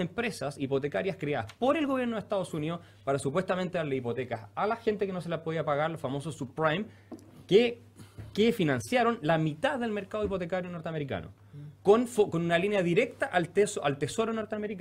empresas hipotecarias creadas por el gobierno de Estados Unidos para supuestamente darle hipotecas a la gente que no se la podía pagar, los famosos subprime, que, que financiaron la mitad del mercado hipotecario norteamericano, con, con una línea directa al, al tesoro norteamericano.